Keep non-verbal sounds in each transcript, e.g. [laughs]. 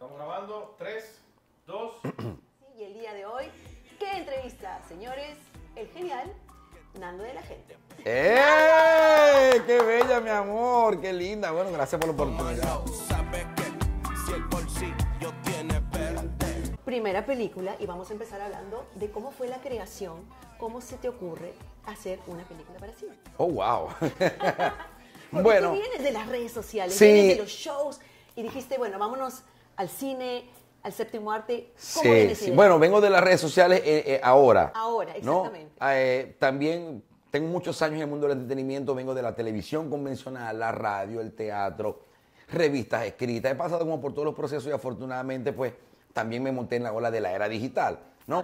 Estamos grabando. 3, 2. [clears throat] Y el día de hoy, ¿qué entrevista, señores? El genial Nando de la Gente. ¡Eh! ¡Qué bella, mi amor! ¡Qué linda! Bueno, gracias por la oportunidad. Primera película, y vamos a empezar hablando de cómo fue la creación, cómo se te ocurre hacer una película para sí. ¡Oh, wow! [laughs] bueno. vienes de las redes sociales, vienes de los shows, y dijiste, bueno, vámonos al cine, al séptimo arte. ¿Cómo sí, sí. Bueno, vengo de las redes sociales eh, eh, ahora. Ahora, exactamente. Ah, eh, también tengo muchos años en el mundo del entretenimiento, vengo de la televisión convencional, la radio, el teatro, revistas escritas. He pasado como por todos los procesos y afortunadamente pues también me monté en la ola de la era digital, ¿no?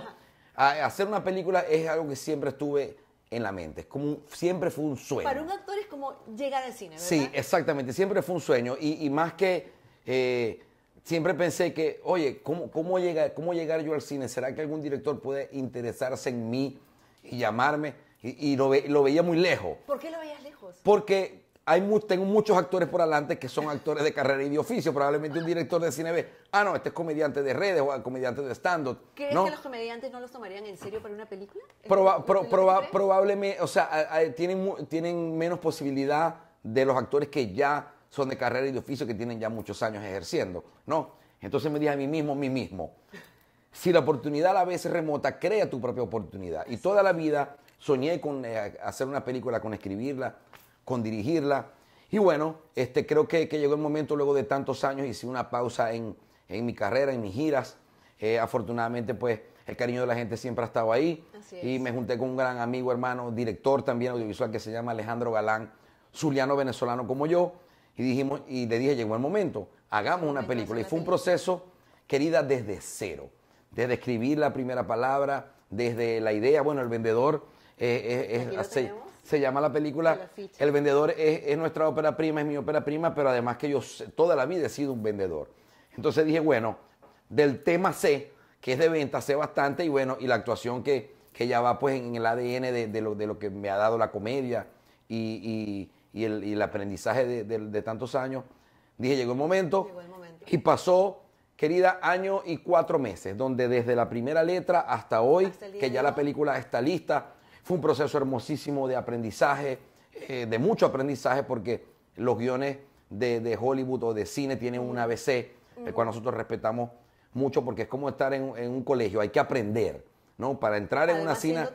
Ah, hacer una película es algo que siempre estuve en la mente, es como siempre fue un sueño. Para un actor es como llegar al cine, ¿verdad? Sí, exactamente, siempre fue un sueño y, más que siempre pensé que, oye, ¿cómo, cómo, llega, ¿cómo llegar yo al cine? ¿Será que algún director puede interesarse en mí y llamarme? Y, lo, veía muy lejos. ¿Por qué lo veías lejos? Porque hay tengo muchos actores por adelante que son actores de carrera y de oficio. Probablemente un director de cine ve, ah, no, este es comediante de redes o comediante de stand-up. ¿Crees es que los comediantes no los tomarían en serio para una película? probablemente, o sea, tienen, tienen menos posibilidad de los actores que ya son de carrera y de oficio que tienen ya muchos años ejerciendo. No, entonces me dije a mí mismo, a mí mismo, si la oportunidad a la vez es remota, crea tu propia oportunidad. Y toda la vida soñé con eh, hacer una película, con escribirla, con dirigirla. Y bueno, este, creo que, que llegó el momento luego de tantos años, hice una pausa en, en mi carrera, en mis giras. Eh, afortunadamente, pues el cariño de la gente siempre ha estado ahí. Y me junté con un gran amigo, hermano, director también audiovisual que se llama Alejandro Galán, zuliano venezolano como yo y, dijimos, y le dije, llegó el momento, hagamos una película. Y fue un proceso, querida, desde cero. Desde escribir la primera palabra, desde la idea, bueno, el vendedor eh, eh, es, se, llama la película, el vendedor es, nuestra ópera prima, es mi ópera prima, pero además que yo toda la vida he sido un vendedor. Entonces dije, bueno, del tema C, que es de venta, sé bastante, y bueno, y la actuación que, ya va pues en el ADN de, de, lo, de lo que me ha dado la comedia y, y el, aprendizaje de, tantos años, dije, llegó el, momento, Y pasó, querida, año y cuatro meses, donde desde la primera letra hasta hoy, que ya la película está lista, fue un proceso hermosísimo de aprendizaje, eh, de mucho aprendizaje, porque los guiones de, Hollywood o de cine tienen un mm. ABC, el mm. cual nosotros respetamos mucho porque es como estar en, un colegio, hay que aprender, ¿no? Para entrar en una cine.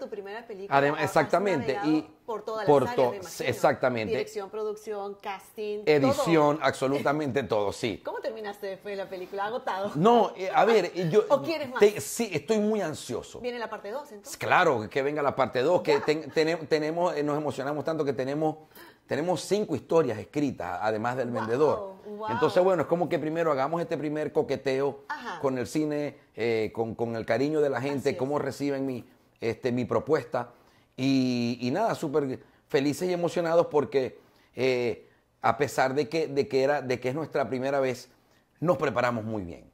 exactamente. Y por todas la las Exactamente. Dirección, producción, casting, edición, absolutamente todo, sí. ¿Cómo terminaste después la película? Agotado. No, eh, a ver, eh, yo [laughs] ¿O quieres más? sí, estoy muy ansioso. Viene la parte 2 entonces. Claro, que venga la parte 2, que tenemos eh, nos emocionamos tanto que tenemos tenemos cinco historias escritas, además del vendedor. Entonces, bueno, es como que primero hagamos este primer coqueteo con el cine, con, el cariño de la gente, cómo reciben mi, este, mi propuesta. Y, nada, súper felices y emocionados porque eh, a pesar de que, de, que era, de que es nuestra primera vez, nos preparamos muy bien.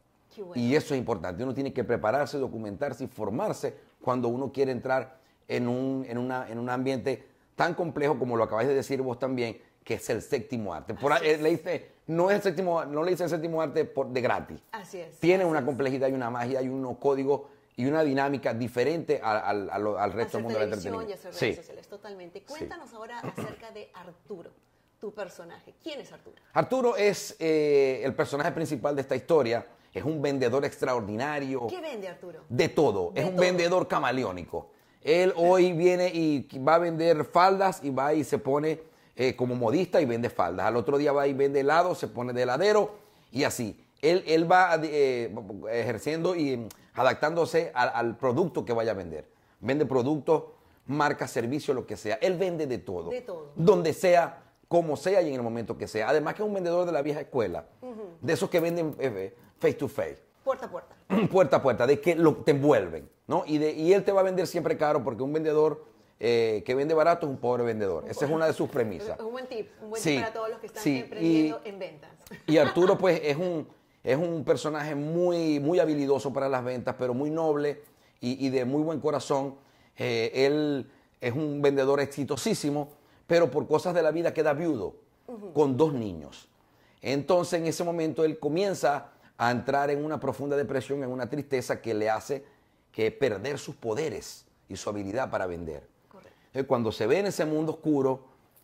Y eso es importante. Uno tiene que prepararse, documentarse y formarse cuando uno quiere entrar en un, en un ambiente tan complejo como lo acabáis de decir vos también, que es el séptimo arte. Eh, le no, es el séptimo, no le hice el séptimo arte por, de gratis. Así es. Tiene una complejidad y una magia y unos códigos y una dinámica diferente al, resto del mundo del entretenimiento. Y hacer sociales, totalmente. Cuéntanos ahora [clears throat] acerca de Arturo, tu personaje. ¿Quién es Arturo? Arturo es eh, el personaje principal de esta historia. Es un vendedor extraordinario. ¿Qué vende Arturo? De todo. es un vendedor camaleónico. Él hoy viene y va a vender faldas y va y se pone eh, como modista y vende faldas. Al otro día va y vende helado, se pone de heladero y así. Él, él va eh, ejerciendo y adaptándose al, producto que vaya a vender. Vende productos, marca, servicio, lo que sea. Él vende de todo. De todo. Donde sea, como sea y en el momento que sea. Además que es un vendedor de la vieja escuela, de esos que venden eh, eh, face to face. [clears throat] Puerta a puerta. [clears throat] puerta a puerta, de que lo, te envuelven, ¿no? Y, él te va a vender siempre caro porque un vendedor eh, que vende barato es un pobre vendedor. Esa es una de sus [laughs] premisas. un buen tip, un buen tip para todos los que están emprendiendo en ventas. Y Arturo, pues, es un es un personaje muy, muy habilidoso para las ventas, pero muy noble y, de muy buen corazón. Eh, él es un vendedor exitosísimo, pero por cosas de la vida queda viudo con dos niños. Entonces en ese momento él comienza a entrar en una profunda depresión, en una tristeza que le hace que perder sus poderes y su habilidad para vender. Cuando se ve en ese mundo oscuro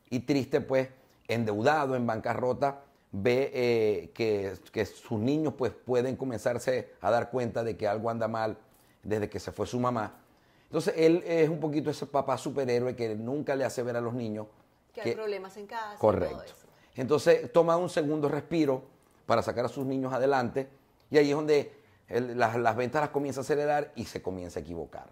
y triste, pues endeudado, en bancarrota, ve eh, que, sus niños pues pueden comenzarse a dar cuenta de que algo anda mal desde que se fue su mamá. Entonces él es un poquito ese papá superhéroe que nunca le hace ver a los niños que, hay problemas en casa. Correcto. Entonces toma un segundo respiro para sacar a sus niños adelante y ahí es donde las, las ventas las comienza a acelerar y se comienza a equivocar.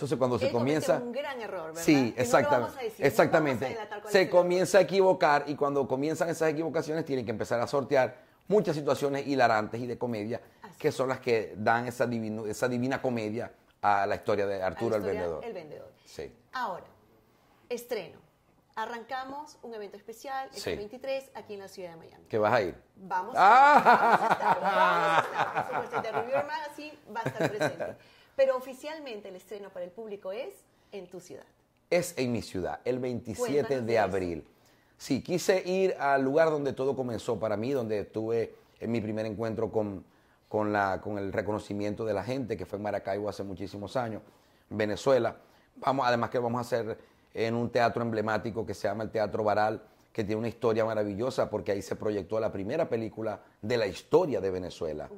Entonces cuando se comienza... Un gran error, ¿verdad? Sí, exactamente. No vamos a decir, exactamente. a se comienza a equivocar y cuando comienzan esas equivocaciones tienen que empezar a sortear muchas situaciones hilarantes y de comedia que son las que dan esa, esa divina comedia a la historia de Arturo el Vendedor. El Vendedor. Sí. Ahora, estreno. Arrancamos un evento especial el 23 aquí en la ciudad de Miami. ¿Qué vas a ir? Vamos. A, vamos ah. a estar. Vamos a estar. Vamos a estar. Vamos a va a estar presente. [laughs] Pero oficialmente el estreno para el público es en tu ciudad. Es en mi ciudad, el 27 de abril. Sí, quise ir al lugar donde todo comenzó para mí, donde estuve en eh, mi primer encuentro con, la, con el reconocimiento de la gente, que fue en Maracaibo hace muchísimos años, Venezuela. Vamos, además que vamos a hacer en un teatro emblemático que se llama el Teatro Baral, que tiene una historia maravillosa porque ahí se proyectó la primera película de la historia de Venezuela,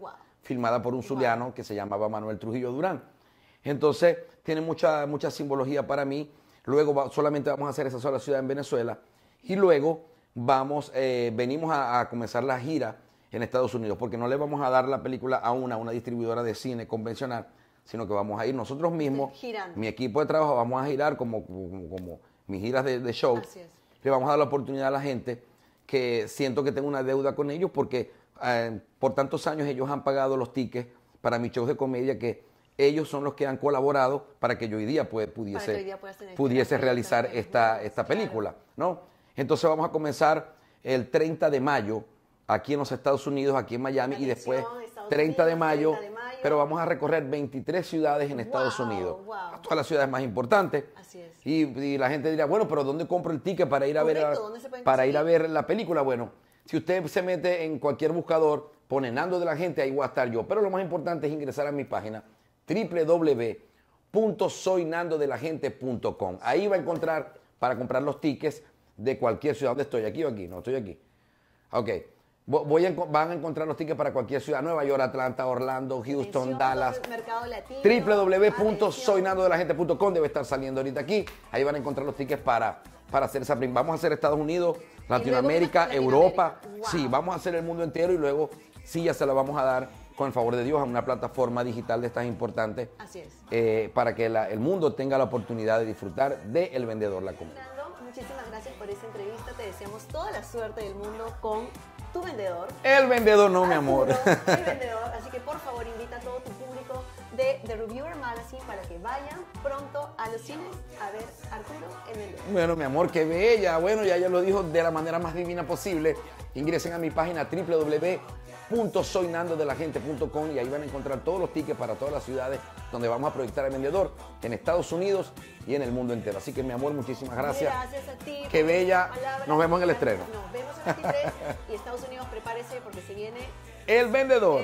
filmada por un zuliano que se llamaba Manuel Trujillo Durán. Entonces, tiene mucha, mucha simbología para mí. Luego solamente vamos a hacer esa sola ciudad en Venezuela. Y luego vamos, eh, venimos a, comenzar la gira en Estados Unidos, porque no le vamos a dar la película a una, una distribuidora de cine convencional, sino que vamos a ir nosotros mismos, mi equipo de trabajo, vamos a girar como, como, mis giras de, de show. Le vamos a dar la oportunidad a la gente que siento que tengo una deuda con ellos porque eh, por tantos años ellos han pagado los tickets para mis shows de comedia que ellos son los que han colaborado para que yo hoy día pudiese, realizar esta, esta película. ¿no? Entonces vamos a comenzar el 30 de mayo aquí en los Estados Unidos, aquí en Miami, y después 30 de, mayo, pero vamos a recorrer 23 ciudades en Estados Unidos, todas las ciudades más importantes. Así es. Y, la gente dirá, bueno, pero ¿dónde compro el ticket para ir a ver para ir a ver la película? Bueno, si usted se mete en cualquier buscador, pone Nando de la gente, ahí voy a estar yo. Pero lo más importante es ingresar a mi página www.soynandodelagente.com. Ahí va a encontrar para comprar los tickets de cualquier ciudad. ¿Dónde estoy? ¿Aquí o aquí? No, estoy aquí. Ok. Voy van a encontrar los tickets para cualquier ciudad, Nueva York, Atlanta, Orlando, Houston, Dallas. www.soynandodelagente.com debe estar saliendo ahorita aquí. Ahí van a encontrar los tickets para, para hacer esa Vamos a hacer Estados Unidos, Latinoamérica, Europa. Sí, vamos a hacer el mundo entero y luego sí ya se la vamos a dar con el favor de Dios, a una plataforma digital de estas importantes. Así es. Eh, para que el mundo tenga la oportunidad de disfrutar de El Vendedor La Fernando, Muchísimas gracias por esta entrevista. Te deseamos toda la suerte del mundo con tu vendedor. El vendedor, no, mi amor. el [laughs] vendedor. Así que por favor, invita a todo tu público de The Reviewer Magazine para que vayan pronto a los cines a ver Arturo el Bueno, mi amor, qué bella. Bueno, ya ya lo dijo de la manera más divina posible. Ingresen a mi página www gente.com y ahí van a encontrar todos los tickets para todas las ciudades donde vamos a proyectar el vendedor en Estados Unidos y en el mundo entero. Así que mi amor, muchísimas gracias. Gracias a ti. Qué bella. Nos vemos en el estreno. Nos vemos en el estreno y Estados Unidos prepárese porque se viene el vendedor.